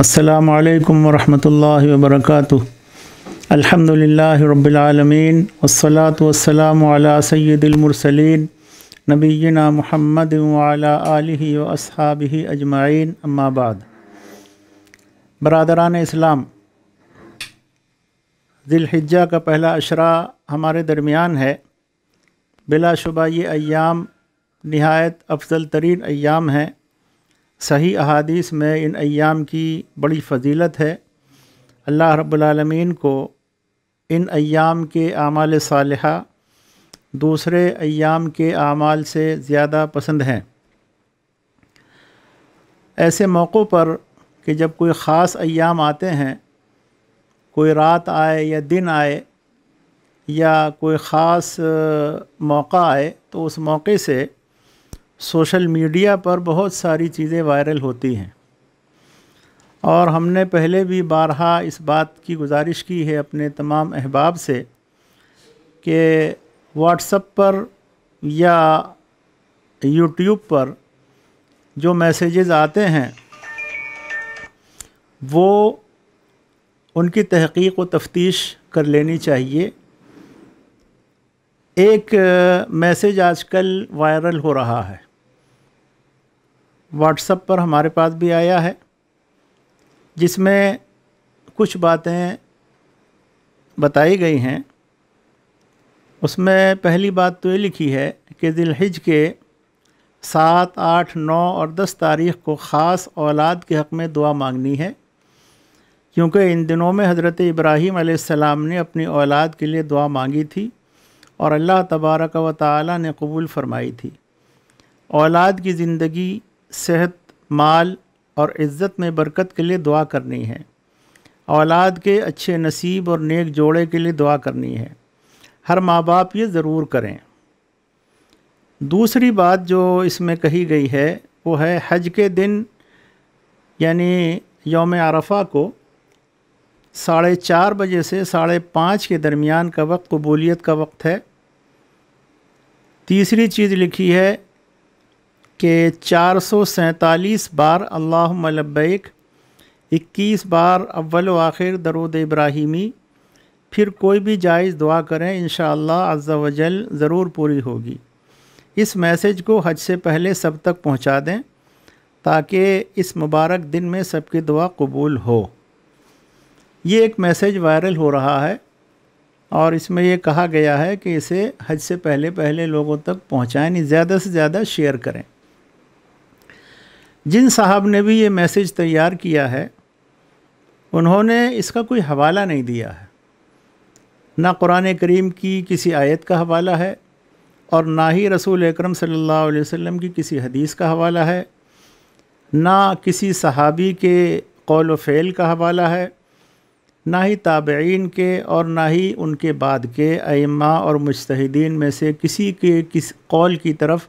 अस्सलाम वालेकुम रहमतुल्लाहि व बरकातुहू अल्हम्दुलिल्लाहि रब्बिल आलमीन वस्सलातु वस्सलामु अला सय्यिदिल मुरसलीन नबीना मुहम्मद व अला आलिहि व अस्हाबिहि अजमाइन अम्मा बाद बरदरान इस्लाम ज़िलहिज्जा का पहला अशरा हमारे दरमियान है बिलाशुबा ये अयाम नहायत अफजल तरीन अयाम हैं सही अहादीस में इन अयाम की बड़ी फजीलत है अल्लाह रब्लमीन को इन अयाम के आमाल सालह दूसरे अयाम के आमाल से ज़्यादा पसंद हैं ऐसे मौक़ों पर कि जब कोई ख़ास अयाम आते हैं कोई रात आए या दिन आए या कोई ख़ास मौका आए तो उस मौके से सोशल मीडिया पर बहुत सारी चीज़ें वायरल होती हैं और हमने पहले भी बारहा इस बात की गुजारिश की है अपने तमाम अहबाब से कि व्हाट्सएप पर या यूट्यूब पर जो मैसेजेस आते हैं वो उनकी तहकीक व तफ्तीश कर लेनी चाहिए एक मैसेज आजकल वायरल हो रहा है व्हाट्सएप पर हमारे पास भी आया है जिसमें कुछ बातें बताई गई हैं उसमें पहली बात तो ये लिखी है कि दिलहिज के सात आठ नौ और दस तारीख़ को ख़ास औलाद के हक़ में दुआ मांगनी है क्योंकि इन दिनों में हज़रत इब्राहीम आसमाम ने अपनी औलाद के लिए दुआ मांगी थी और अल्लाह तबारक व ताली ने कबूल फरमाई थी औलाद की ज़िंदगी सेहत माल और इज़्ज़त में बरकत के लिए दुआ करनी है औलाद के अच्छे नसीब और नेक जोड़े के लिए दुआ करनी है हर माँ बाप ये ज़रूर करें दूसरी बात जो इसमें कही गई है वो है हज के दिन यानी योम आरफा को साढ़े चार बजे से साढ़े पाँच के दरमियान का वक्त कबूलियत का वक्त है तीसरी चीज़ लिखी है के चार सौ सैंतालीस बार अल्लाह मलबैक इक्कीस बार अव्वल आखिर दरुद इब्राहिमी फिर कोई भी जायज़ दुआ करें इन अज़्ज़ा वजल ज़रूर पूरी होगी इस मैसेज को हज से पहले सब तक पहुँचा दें ताकि इस मुबारक दिन में सबकी दुआ कबूल हो ये एक मैसेज वायरल हो रहा है और इसमें यह कहा गया है कि इसे हज से पहले पहले लोगों तक पहुँचाएँ ज़्यादा से ज़्यादा शेयर करें जिन साहब ने भी ये मैसेज तैयार किया है उन्होंने इसका कोई हवाला नहीं दिया है ना कुरान करीम की किसी आयत का हवाला है और ना ही रसूल अकरम सल्लल्लाहु अलैहि वसल्लम की किसी हदीस का हवाला है ना किसी सहाबी के कौल फ़ैल का हवाला है ना ही ताबेन के और ना ही उनके बाद के अमा और मुश्तदीन में से किसी के किस कौल की तरफ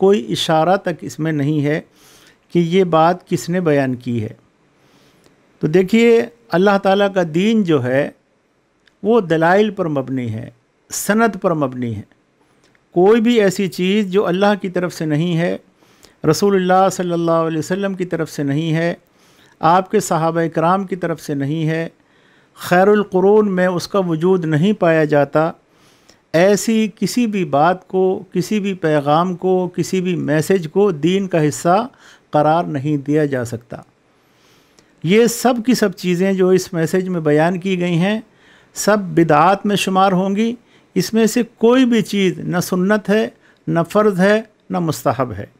कोई इशारा तक इसमें नहीं है कि ये बात किसने बयान की है तो देखिए अल्लाह ताला का दीन जो है वो दलाइल पर मबनी है सनत पर मबनी है कोई भी ऐसी चीज़ जो अल्लाह की तरफ से नहीं है रसूलुल्लाह सल्लल्लाहु अलैहि वसल्लम की तरफ से नहीं है आपके सहाब कराम की तरफ से नहीं है खैरक़रून में उसका वजूद नहीं पाया जाता ऐसी किसी भी बात को किसी भी पैगाम को किसी भी मैसेज को दीन का हिस्सा करार नहीं दिया जा सकता ये सब की सब चीज़ें जो इस मैसेज में बयान की गई हैं सब बिदात में शुमार होंगी इसमें से कोई भी चीज़ न सुन्नत है न फ़र्ज़ है न मुस्तहब है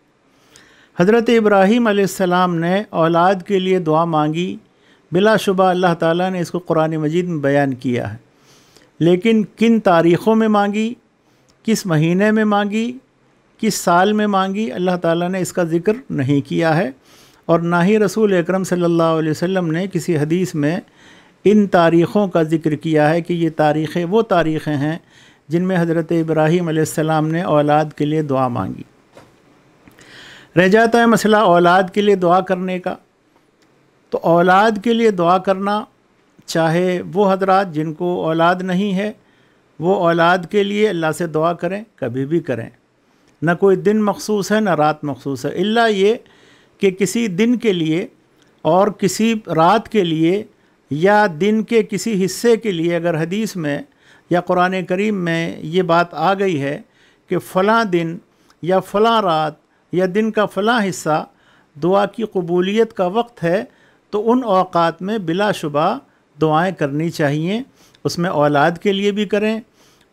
हज़रत इब्राहीम आसमाम ने औलाद के लिए दुआ मांगी बिलाशुबा अल्लाह ताला ने इसको कुरान मजीद में बयान किया है लेकिन किन तारीख़ों में मांगी किस महीने में मांगी कि साल में मांगी अल्लाह ताला ने इसका ज़िक्र नहीं किया है और ना ही रसूल अकरम सल्लल्लाहु अलैहि वसल्लम ने किसी हदीस में इन तारीख़ों का ज़िक्र किया है कि ये तारीख़ें वो तारीख़ें हैं जिनमें हज़रत इब्राहीम ने औलाद के लिए दुआ मांगी रह जाता है मसला औलाद के लिए दुआ करने का तो औलाद के लिए दुआ करना चाहे वो हजरात जिनको औलाद नहीं है वो औलाद के लिए अल्लाह से दुआ करें कभी भी करें ना कोई दिन मखसूस है ना रात मखसूस है इल्ला ये कि किसी दिन के लिए और किसी रात के लिए या दिन के किसी हिस्से के लिए अगर हदीस में या कुरान करीम में ये बात आ गई है कि फ़लाँ दिन या फ़लाँ रात या दिन का फ़लाँ हिस्सा दुआ की कबूलियत का वक्त है तो उन अवात में बिलाशुबा दुआएँ करनी चाहिए उसमें औलाद के लिए भी करें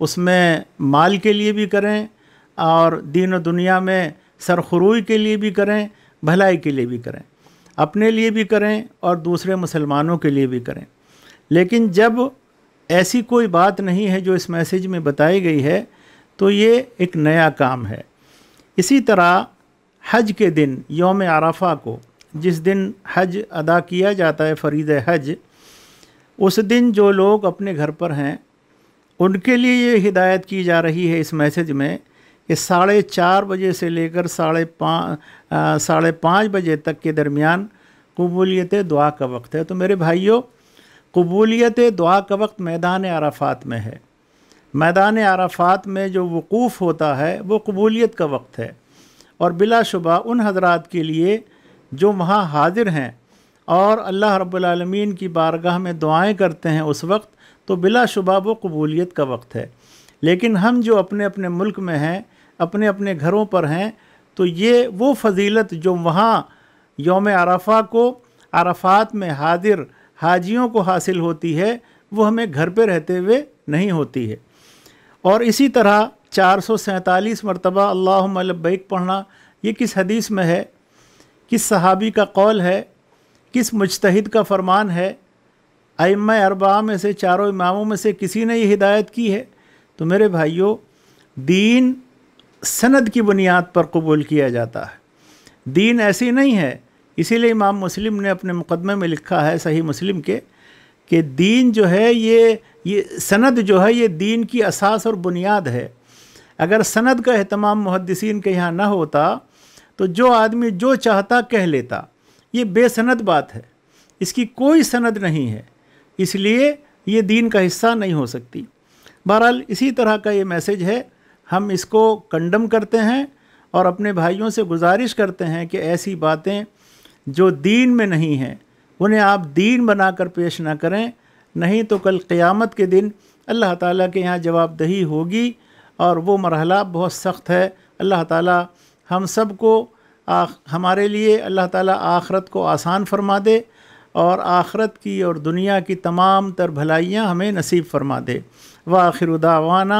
उसमें माल के लिए भी करें और दीन दुनिया में सरखरुई के लिए भी करें भलाई के लिए भी करें अपने लिए भी करें और दूसरे मुसलमानों के लिए भी करें लेकिन जब ऐसी कोई बात नहीं है जो इस मैसेज में बताई गई है तो ये एक नया काम है इसी तरह हज के दिन योम आराफा को जिस दिन हज अदा किया जाता है फरीद हज उस दिन जो लोग अपने घर पर हैं उनके लिए ये हिदायत की जा रही है इस मैसेज में कि साढ़े चार बजे से लेकर साढ़े पाँच साढ़े पाँच बजे तक के दरमियान कबूलियत दुआ का वक्त है तो मेरे भाइयों कबूलियत दुआ का वक्त मैदान आराफात में है मैदान आराफात में जो वकूफ़ होता है वो कबूलियत का वक्त है और बिलाशुबा उन हजरात के लिए जो वहाँ हाजिर हैं और अल्लाह रब्लमीन की बारगाह में दुआएं करते हैं उस वक्त तो बिलाशुबा वो कबूलियत का वक्त है लेकिन हम जो अपने अपने मुल्क में हैं अपने अपने घरों पर हैं तो ये वो फजीलत जो वहाँ योम आराफा को आराफात में हाजिर हाजियों को हासिल होती है वो हमें घर पे रहते हुए नहीं होती है और इसी तरह चार सौ सैंतालीस मरतबा अल्लाह पढ़ना ये किस हदीस में है किस सहाबी का कौल है किस मुजतहद का फरमान है आइम अरबा में से चारों इमामों में से किसी ने ये हिदायत की है तो मेरे भाइयों दीन सनद की बुनियाद पर कबूल किया जाता है दीन ऐसी नहीं है इसीलिए इमाम मुस्लिम ने अपने मुकदमे में लिखा है सही मुस्लिम के कि दीन जो है ये ये सनद जो है ये दीन की असास और बुनियाद है अगर सनद का अहतमाम मुहदसिन के यहाँ ना होता तो जो आदमी जो चाहता कह लेता ये बेसनद बात है इसकी कोई सनद नहीं है इसलिए ये दीन का हिस्सा नहीं हो सकती बहरहाल इसी तरह का ये मैसेज है हम इसको कंडम करते हैं और अपने भाइयों से गुजारिश करते हैं कि ऐसी बातें जो दीन में नहीं हैं उन्हें आप दीन बनाकर पेश ना करें नहीं तो कल क़्यामत के दिन अल्लाह ताला के यहाँ जवाबदही होगी और वो मरहला बहुत सख्त है अल्लाह ताला हम सब को हमारे लिए अल्लाह ताला आखरत को आसान फरमा दे और आखरत की और दुनिया की तमाम तर भलाइयाँ हमें नसीब फरमा दे व आखिर उदावाना